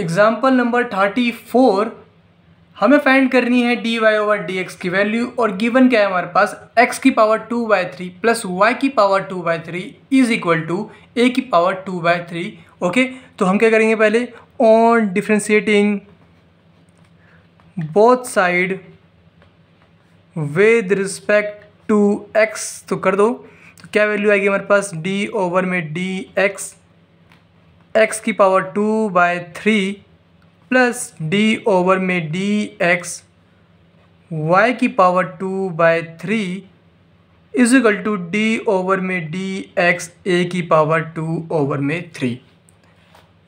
example number thirty four हमें find करनी है D Y over D X की वैल्यू और गिवन क्या है हमारे पास एक्स की power two by three plus Y की power two by three is equal to A की power two by three okay तो हम क्या करेंगे पहले on differentiating both side with respect to X तो कर दो तो क्या वैल्यू आएगी हमारे पास डी ओवर में डी एक्स एक्स की power two by three plus D over में डी एक्स वाई की power two by three is equal to D over में डी एक्स ए की पावर टू ओवर में थ्री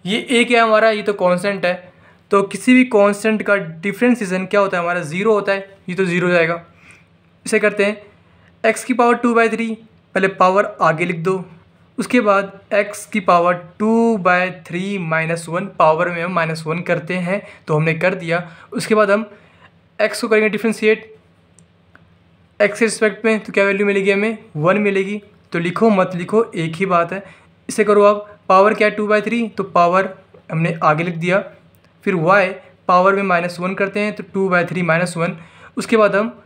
ये ए क्या हमारा ये तो कांस्टेंट है तो किसी भी कांस्टेंट का डिफ्रेंसीजन क्या होता है हमारा ज़ीरो होता है ये तो ज़ीरो जाएगा इसे करते हैं एक्स की पावर टू बाई थ्री पहले पावर आगे लिख दो उसके बाद x की power two by three minus one power में हम माइनस वन करते हैं तो हमने कर दिया उसके बाद हम x को करेंगे डिफ्रेंशिएट x के रिस्पेक्ट में तो क्या वैल्यू मिलेगी हमें वन मिलेगी तो लिखो मत लिखो एक ही बात है इसे करो आप पावर क्या है टू बाई थ्री तो पावर हमने आगे लिख दिया फिर y पावर में माइनस वन करते हैं तो two by three minus one उसके बाद हम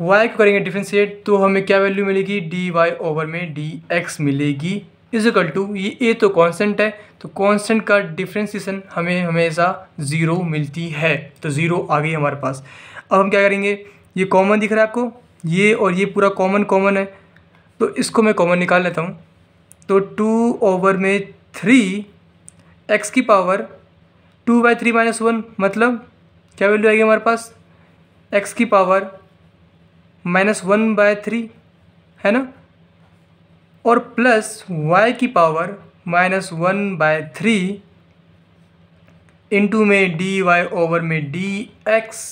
वाई को करेंगे डिफ्रेंशिएट तो हमें क्या वैल्यू मिलेगी डी वाई ओवर में डी एक्स मिलेगी इज इक्वल टू ये ए तो कांस्टेंट है तो कांस्टेंट का डिफ्रेंसीसन हमें हमेशा ज़ीरो मिलती है तो ज़ीरो आ गई हमारे पास अब हम क्या करेंगे ये कॉमन दिख रहा है आपको ये और ये पूरा कॉमन कॉमन है तो इसको मैं कॉमन निकाल लेता हूँ तो टू ओवर में थ्री एक्स की power two by three minus one मतलब क्या वैल्यू आएगी हमारे पास एक्स की power minus one by three है ना और प्लस वाई की power minus one by three into में डी वाई ओवर में D X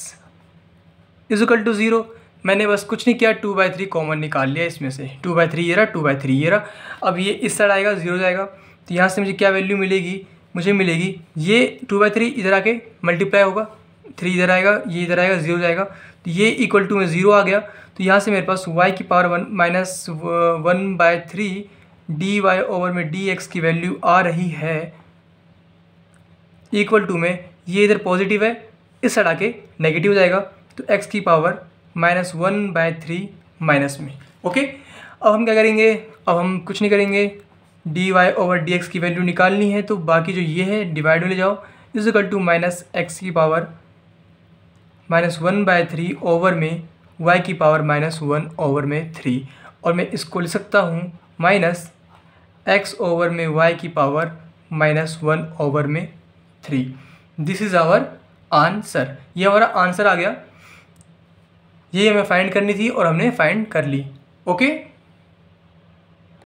is equal to zero मैंने बस कुछ नहीं किया टू बाई थ्री कॉमन निकाल लिया इसमें से टू बाई थ्री ये रहा टू बाई थ्री ये रहा अब ये इस साइड आएगा ज़ीरो जाएगा तो यहाँ से मुझे क्या वैल्यू मिलेगी मुझे मिलेगी ये टू बाई थ्री इधर आके मल्टीप्लाई होगा थ्री इधर आएगा ये इधर आएगा ज़ीरो जाएगा ये इक्वल टू में ज़ीरो आ गया तो यहाँ से मेरे पास वाई की power one minus one by three D Y over में डी एक्स की वैल्यू आ रही है इक्वल टू में ये इधर पॉजिटिव है इस साइड आके नेगेटिव हो जाएगा तो एक्स की power minus one by three minus में ओके अब हम क्या करेंगे अब हम कुछ नहीं करेंगे D Y over D X की वैल्यू निकालनी है तो बाकी जो ये है डिवाइड में ले जाओ is equal to minus X की power minus one by three over में वाई की पावर माइनस वन ओवर में थ्री और मैं इसको लिख सकता हूँ माइनस एक्स ओवर में वाई की पावर माइनस वन ओवर में three this is our answer ये हमारा आंसर आ गया ये हमें फाइंड करनी थी और हमने फाइंड कर ली ओके